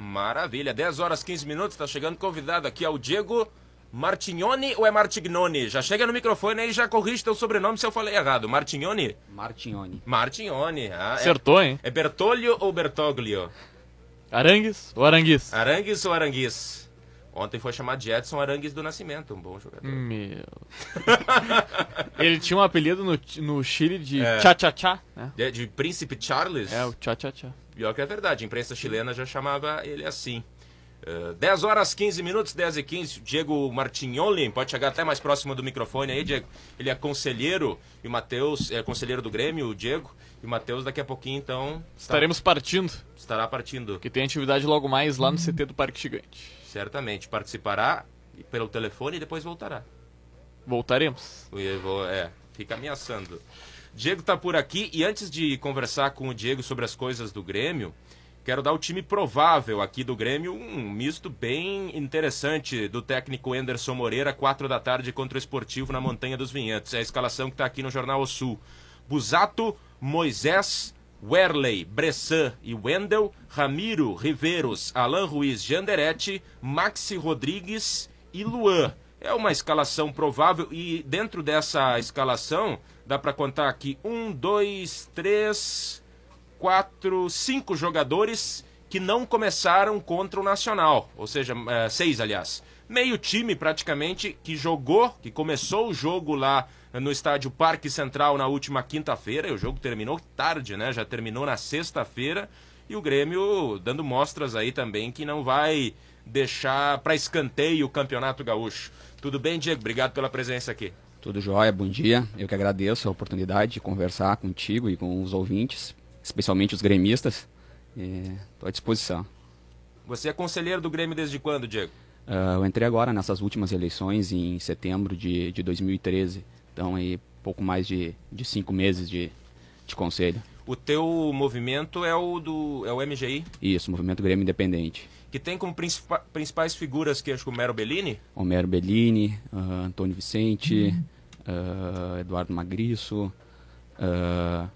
Maravilha, 10 horas 15 minutos, está chegando convidado aqui ao é Diego Martignoni ou é Martignoni? Já chega no microfone aí e já corrige teu sobrenome se eu falei errado. Martignoni? Martignoni. Martignoni. Ah, é- Acertou, é, hein? É Bertolio ou Bertoglio? Arangues ou Aranguis? Arangues ou Aranguis? Ontem foi chamado de Edson Arangues do Nascimento, um bom jogador. Meu. Ele tinha um apelido no, no Chile de é. cha cha né? De, é, de, Príncipe Charles? É, o Cha-Cha-Cha. Pior que é verdade, a imprensa chilena já chamava ele assim. Uh, eh, 10 horas 15 minutos, 10 e 15. Diego Martignoli, pode chegar até mais próximo do microfone aí, Diego. Ele é conselheiro e o Matheus é conselheiro do Grêmio, o Diego. E o Matheus daqui a pouquinho, então. Estaremos partindo. Estará partindo. Que tem atividade logo mais lá no CT do Parque Gigante. Certamente. Participará pelo telefone e depois voltará. Voltaremos. Vou, é, fica ameaçando. Diego está por aqui e antes de conversar com o Diego sobre as coisas do Grêmio, quero dar o time provável aqui do Grêmio, um misto bem interessante do técnico Anderson Moreira, quatro da tarde contra o Esportivo na Montanha dos Vinhedos. É a escalação que está aqui no Jornal o Sul. Busato, Moisés, Werley, Bressan e Wendel, Ramiro, Riveros, Alain Ruiz, Janderete, Maxi Rodrigues e Luan. É uma escalação provável e dentro dessa escalação dá para contar aqui um, dois, três, quatro, cinco jogadores que não começaram contra o Nacional, ou seja, é, seis aliás. Meio time praticamente que jogou, que começou o jogo lá no estádio Parque Central na última quinta-feira. O jogo terminou tarde, né? Já terminou na sexta-feira. E o Grêmio dando mostras aí também que não vai deixar para escanteio o Campeonato Gaúcho. Tudo bem, Diego? Obrigado pela presença aqui. Tudo jóia, bom dia. Eu que agradeço a oportunidade de conversar contigo e com os ouvintes, especialmente os gremistas. Estou à disposição. Você é conselheiro do Grêmio desde quando, Diego? Uh, eu entrei agora nessas últimas eleições em setembro de, de 2013. Então, aí, pouco mais de, de cinco meses de, de conselho. O teu movimento é o do é o MGI? Isso, Movimento Grêmio Independente. Que tem como principais figuras que acho que Homero Bellini? Homero Bellini, uh, Antônio Vicente, uhum. uh, Eduardo Magriço, uh,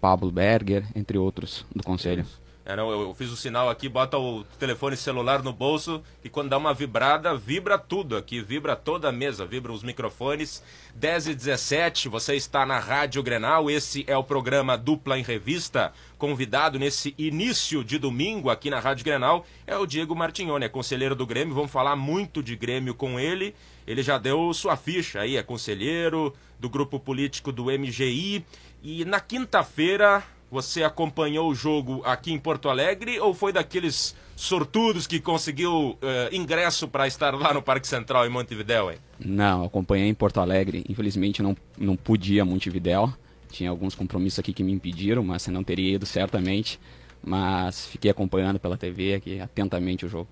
Pablo Berger, entre outros do Conselho. Isso. É, não, eu fiz o sinal aqui, bota o telefone celular no bolso e quando dá uma vibrada, vibra tudo aqui, vibra toda a mesa, vibra os microfones. 10 e 17, você está na Rádio Grenal, esse é o programa Dupla em Revista. Convidado nesse início de domingo aqui na Rádio Grenal é o Diego Martignone, é conselheiro do Grêmio, vamos falar muito de Grêmio com ele. Ele já deu sua ficha aí, é conselheiro do grupo político do MGI. E na quinta-feira, você acompanhou o jogo aqui em Porto Alegre ou foi daqueles sortudos que conseguiu uh, ingresso para estar lá no Parque Central em Montevidéu, hein? Não, acompanhei em Porto Alegre. Infelizmente não, não podia ir a Montevidéu. Tinha alguns compromissos aqui que me impediram, mas não teria ido certamente. Mas fiquei acompanhando pela TV aqui atentamente o jogo.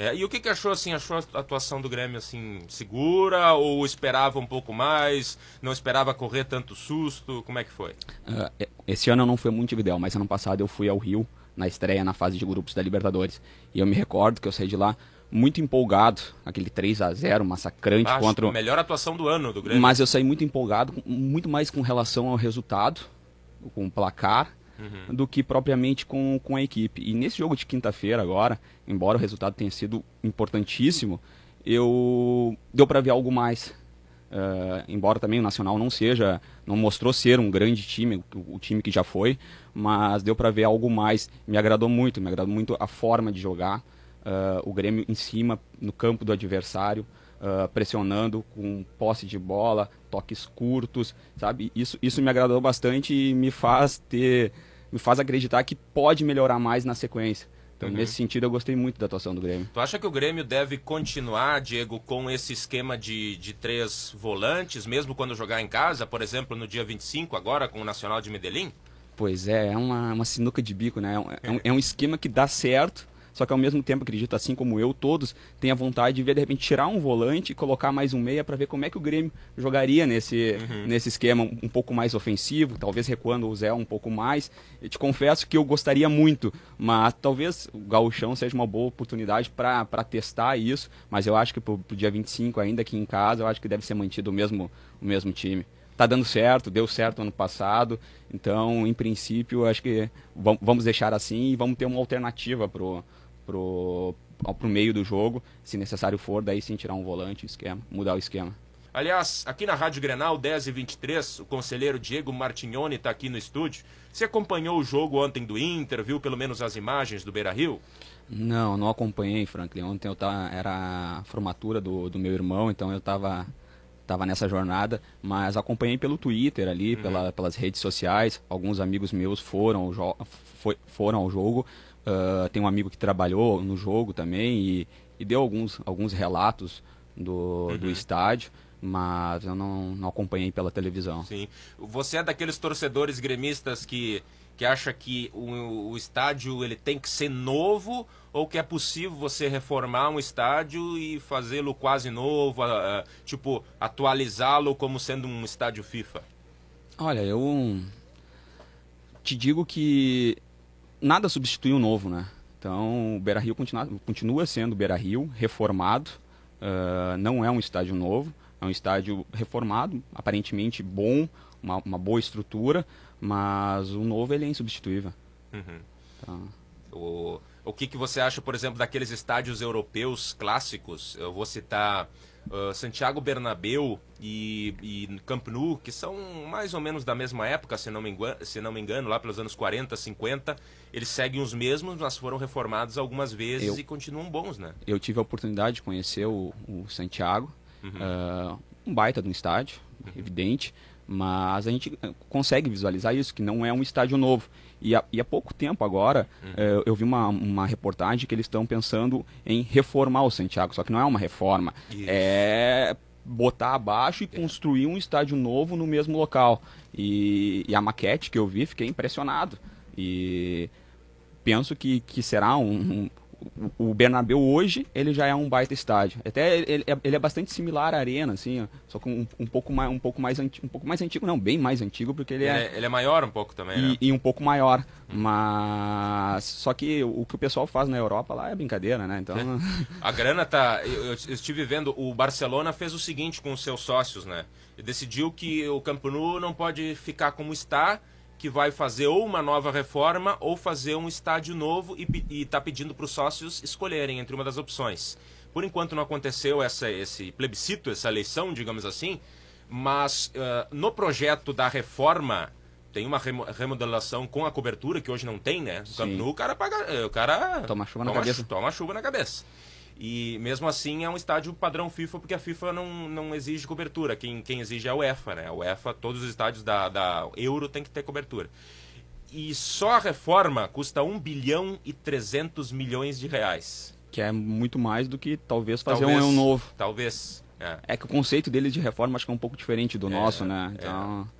É, e o que, que achou assim? Achou a atuação do Grêmio assim segura ou esperava um pouco mais? Não esperava correr tanto susto? Como é que foi? Uh, esse ano eu não fui muito ideal, mas ano passado eu fui ao Rio na estreia na fase de grupos da Libertadores e eu me recordo que eu saí de lá muito empolgado, aquele 3 a 0 massacrante ah, Acho contra. Melhor atuação do ano do Grêmio. Mas eu saí muito empolgado, muito mais com relação ao resultado, com o placar uhum. do que propriamente com, com a equipe. E nesse jogo de quinta-feira agora, embora o resultado tenha sido importantíssimo, eu deu para ver algo mais. Uh, embora também o Nacional não seja, não mostrou ser um grande time, o, o time que já foi, mas deu para ver algo mais. Me agradou muito, me agradou muito a forma de jogar, uh, o Grêmio em cima, no campo do adversário, uh, pressionando com posse de bola, toques curtos, sabe? Isso, isso me agradou bastante e me faz ter me faz acreditar que pode melhorar mais na sequência. Então, uhum. nesse sentido, eu gostei muito da atuação do Grêmio. Tu acha que o Grêmio deve continuar, Diego, com esse esquema de, de três volantes, mesmo quando jogar em casa, por exemplo, no dia 25, agora com o Nacional de Medellín? Pois é, é uma, uma sinuca de bico, né? É um, é um é. É esquema que dá certo, só que ao mesmo tempo, acredito, assim como eu, todos têm a vontade de ver, de repente, tirar um volante e colocar mais um meia para ver como é que o Grêmio jogaria nesse, uhum. nesse esquema um pouco mais ofensivo, talvez recuando o Zé um pouco mais. Eu te confesso que eu gostaria muito, mas talvez o Gauchão seja uma boa oportunidade para testar isso, mas eu acho que pro, pro dia 25, ainda aqui em casa, eu acho que deve ser mantido o mesmo, o mesmo time tá dando certo, deu certo ano passado. Então, em princípio, acho que vamos deixar assim e vamos ter uma alternativa pro pro, pro meio do jogo, se necessário for, daí sim tirar um volante, esquema, mudar o esquema. Aliás, aqui na Rádio Grenal 10 e 23, o conselheiro Diego Martignoni está aqui no estúdio. Você acompanhou o jogo ontem do Inter, viu pelo menos as imagens do Beira Rio? Não, não acompanhei, Franklin. Ontem eu tava, era a formatura do, do meu irmão, então eu estava tava nessa jornada, mas acompanhei pelo Twitter ali, uhum. pela, pelas redes sociais. Alguns amigos meus foram, foi, foram ao jogo. Uh, tem um amigo que trabalhou no jogo também e, e deu alguns, alguns relatos do, uhum. do estádio mas eu não, não acompanhei pela televisão. Sim. Você é daqueles torcedores gremistas que, que acha que o, o, estádio ele tem que ser novo ou que é possível você reformar um estádio e fazê-lo quase novo, ah, ah, tipo, atualizá-lo como sendo um estádio FIFA? Olha, eu te digo que nada substitui o novo, né? Então, o Beira-Rio continua, continua sendo Beira-Rio, reformado. Uh, não é um estádio novo, é um estádio reformado, aparentemente bom, uma, uma boa estrutura, mas o novo ele é insubstituível. Uhum. Tá. O, o que, que você acha, por exemplo, daqueles estádios europeus clássicos? Eu vou citar uh, Santiago Bernabeu e, e, Camp Nou, que são mais ou menos da mesma época, se não, me engano, se não me engano, lá pelos anos 40, 50, eles seguem os mesmos, mas foram reformados algumas vezes eu, e continuam bons, né? Eu tive a oportunidade de conhecer o, o Santiago, uhum. uh, um baita de um estádio, uhum. evidente, mas a gente consegue visualizar isso, que não é um estádio novo. E há, e há pouco tempo agora, uhum. Eh, eu vi uma, uma reportagem que eles estão pensando em reformar o Santiago, só que não é uma reforma. Isso. É botar abaixo e é. construir um estádio novo no mesmo local. E, e a maquete que eu vi, fiquei impressionado. E penso que, que será um, um o Bernabéu hoje ele já é um baita estádio. Até ele, é, ele é bastante similar à arena, assim, ó, só que um, um, pouco mais, um pouco mais antigo, um pouco mais antigo, não, bem mais antigo porque ele, ele é, é, ele é maior um pouco também. E, né? e um pouco maior, hum. mas só que o, o, que o pessoal faz na Europa lá é brincadeira, né? Então é. a grana tá. Eu, eu, estive vendo o Barcelona fez o seguinte com os seus sócios, né? Ele decidiu que o Camp Nou não pode ficar como está que vai fazer ou uma nova reforma ou fazer um estádio novo e está pedindo para os sócios escolherem entre uma das opções. Por enquanto não aconteceu essa, esse plebiscito, essa eleição, digamos assim, mas uh, no projeto da reforma tem uma remodelação com a cobertura que hoje não tem, né? No então, o cara paga, o cara toma chuva na cabeça. toma chuva na cabeça. E mesmo assim é um estádio padrão FIFA, porque a FIFA não, não exige cobertura. Quem, quem exige é a UEFA, né? A UEFA, todos os estádios da, da Euro tem que ter cobertura. E só a reforma custa 1 bilhão e 300 milhões de reais. Que é muito mais do que talvez fazer talvez, um novo. Talvez. É. é. que o conceito deles de reforma acho que é um pouco diferente do é, nosso, né? É. Então... É.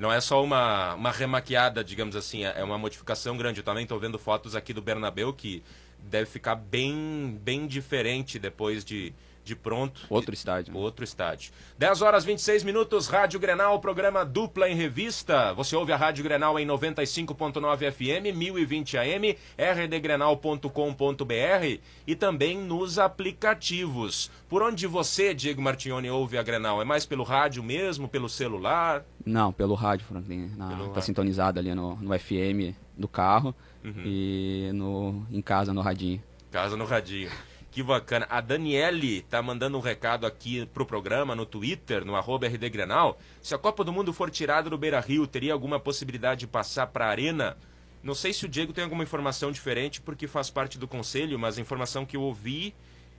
Não é só uma, uma remaquiada digamos assim, é, é uma modificação grande. Eu também estou vendo fotos aqui do Bernabeu que deve ficar bem, bem diferente depois de, de pronto. Outro estádio. Né? Outro estádio. 10 horas 26 minutos, Rádio Grenal, programa dupla em revista. Você ouve a Rádio Grenal em 95.9 FM, 1020 AM, rdgrenal.com.br e também nos aplicativos. Por onde você, Diego Martignoni, ouve a Grenal? É mais pelo rádio mesmo, pelo celular? Não, pelo rádio, Franklin. Na, pelo tá rádio. sintonizado ali no, no FM do carro. Uhum. E no, em casa, no Radinho. Casa no Radinho. Que bacana. A Daniele tá mandando um recado aqui pro programa, no Twitter, no arroba rdgrenal. Se a Copa do Mundo for tirada do Beira-Rio, teria alguma possibilidade de passar a Arena? Não sei se o Diego tem alguma informação diferente, porque faz parte do conselho, mas a informação que eu ouvi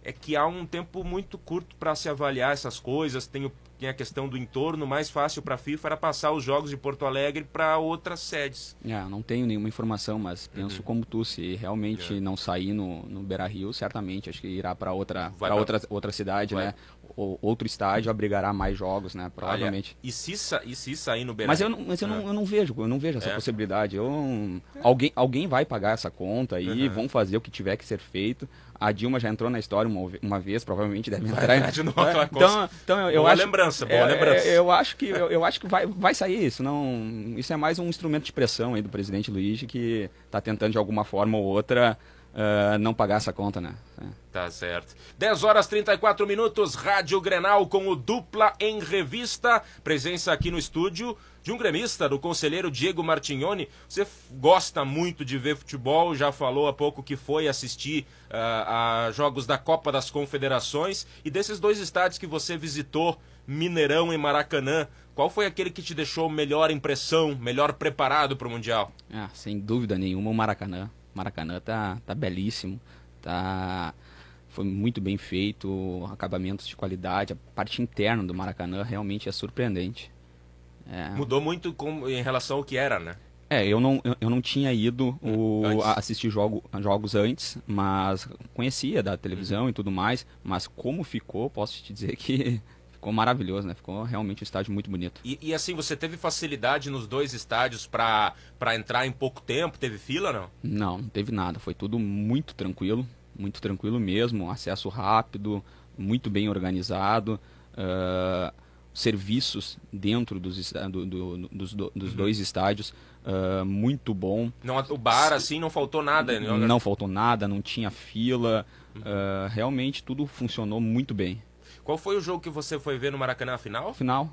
é que há um tempo muito curto para se avaliar essas coisas. Tem, o, tem a questão do entorno, mais fácil para a FIFA era passar os jogos de Porto Alegre para outras sedes. É, não tenho nenhuma informação, mas penso uhum. como tu, se realmente yeah. É. não sair no, no Beira Rio, certamente acho que irá para outra, pra outra, outra cidade, Vai. né? O, outro estádio abrigará mais jogos, né? Provavelmente. e, se e se sair no Beira Mas eu não, mas eu, é. não, eu não vejo, eu não vejo essa é. possibilidade. Eu, é. alguém, alguém vai pagar essa conta e uhum. vão fazer o que tiver que ser feito. A Dilma já entrou na história uma, uma vez, provavelmente deve vai entrar. De novo, é, então, então eu, eu boa acho, lembrança, boa é, lembrança. Eu acho que eu, eu, acho que vai, vai sair isso. Não, isso é mais um instrumento de pressão aí do presidente Luiz que está tentando de alguma forma ou outra uh, não pagar essa conta, né? É. Tá certo. 10 horas 34 minutos, Rádio Grenal com o Dupla em Revista. Presença aqui no estúdio de um gremista, do conselheiro Diego Martignoni. Você gosta muito de ver futebol, já falou há pouco que foi assistir uh, a jogos da Copa das Confederações. E desses dois estádios que você visitou, Mineirão e Maracanã, qual foi aquele que te deixou melhor impressão, melhor preparado para o Mundial? Ah, sem dúvida nenhuma, o Maracanã. Maracanã tá, tá belíssimo, tá foi muito bem feito, acabamentos de qualidade, a parte interna do Maracanã realmente é surpreendente. É... Mudou muito com, em relação ao que era, né? É, eu não, eu não tinha ido o, hum, assistir jogo, jogos antes, mas conhecia da televisão uhum. e tudo mais, mas como ficou, posso te dizer que ficou maravilhoso, né? Ficou realmente um estádio muito bonito. E, e assim, você teve facilidade nos dois estádios para entrar em pouco tempo? Teve fila, não? Não, não teve nada. Foi tudo muito tranquilo, muito tranquilo mesmo. Acesso rápido, muito bem organizado. Uh, serviços dentro dos, do, do, dos, do, dos uhum. dois estádios uh, muito bom. Não, o bar, assim, não faltou nada? Não, né? não faltou nada, não tinha fila. Uhum. Uh, realmente tudo funcionou muito bem. Qual foi o jogo que você foi ver no Maracanã a final? Final,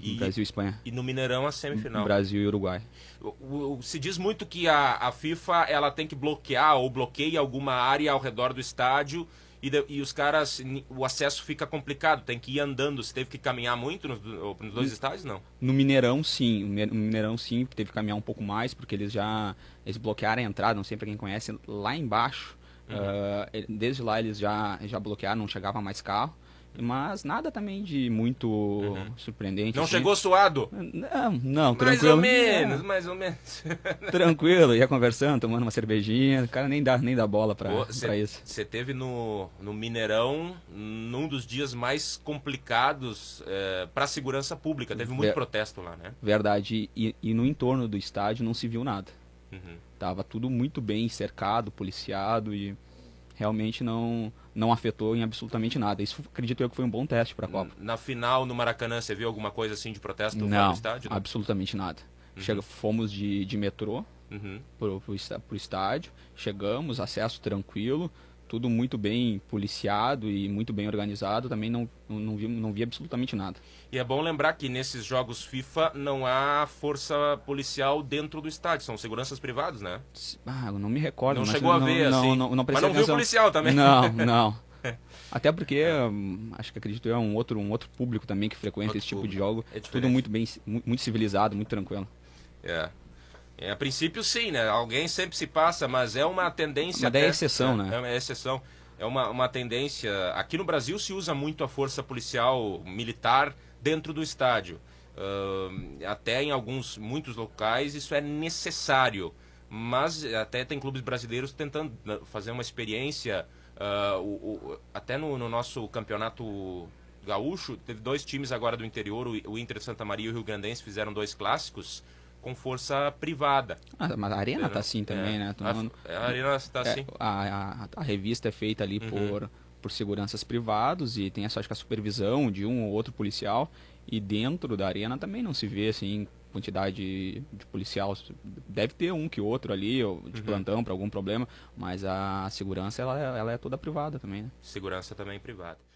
e, Brasil e Espanha. E no Mineirão a semifinal. Brasil e Uruguai. O, o, se diz muito que a, a FIFA ela tem que bloquear ou bloqueia alguma área ao redor do estádio e, de, e os caras, o acesso fica complicado, tem que ir andando. Você teve que caminhar muito nos, nos dois no, estádios, não? No Mineirão, sim. No Mineirão, sim, teve que caminhar um pouco mais, porque eles já eles bloquearam a entrada, não sei para quem conhece, lá embaixo. Uhum. Uh, desde lá eles já, já bloquearam, não chegava mais carro. Mas nada também de muito uhum. surpreendente. Não assim. chegou suado? Não, não, mais tranquilo. Mais ou menos, é. mais ou menos. tranquilo, ia conversando, tomando uma cervejinha. O cara nem dá, nem dá bola pra, Pô, cê, pra isso. Você teve no, no Mineirão num dos dias mais complicados é, pra segurança pública. Teve muito Ver, protesto lá, né? Verdade. E, e no entorno do estádio não se viu nada. Uhum. Tava tudo muito bem cercado, policiado e realmente não não afetou em absolutamente nada. Isso acredito eu que foi um bom teste para a Copa. Na final, no Maracanã, você viu alguma coisa assim de protesto não, estádio? Não, absolutamente nada. Uhum. Chega, fomos de, de metrô uhum. para o estádio, chegamos, acesso tranquilo, tudo muito bem policiado e muito bem organizado, também não, não, vi, não vi absolutamente nada. E é bom lembrar que nesses jogos FIFA não há força policial dentro do estádio, são seguranças privados, né? Ah, eu não me recordo. Não chegou a ver, não, assim. Não, não, não mas não atenção. viu policial também. Não, não. É. Até porque é. acho que acredito é um outro, um outro público também que frequenta outro esse tipo público. de jogo. É tudo muito bem, muito civilizado, muito tranquilo. É. É, a princípio, sim, né? Alguém sempre se passa, mas é uma tendência. Mas é até, é exceção, né? É, exceção. É uma, uma tendência. Aqui no Brasil se usa muito a força policial militar dentro do estádio. Uh, até em alguns, muitos locais, isso é necessário. Mas eh, até tem clubes brasileiros tentando né, fazer uma experiência. Uh, o, o, até no, no nosso campeonato gaúcho, teve dois times agora do interior, o, o Inter de Santa Maria e o Rio Grandense fizeram dois clássicos com força privada. Ah, mas a Arena está assim também, é, né? Tomando... A, é, a, Arena está é, assim. A, a, a, revista é feita ali uhum. por, por seguranças privados e tem essa, acho que a supervisão de um ou outro policial. E dentro da Arena também não se vê, assim, quantidade de, de policial. Deve ter um que outro ali, ou de uhum. plantão para algum problema, mas a segurança ela, é, ela é toda privada também, né? Segurança também privada.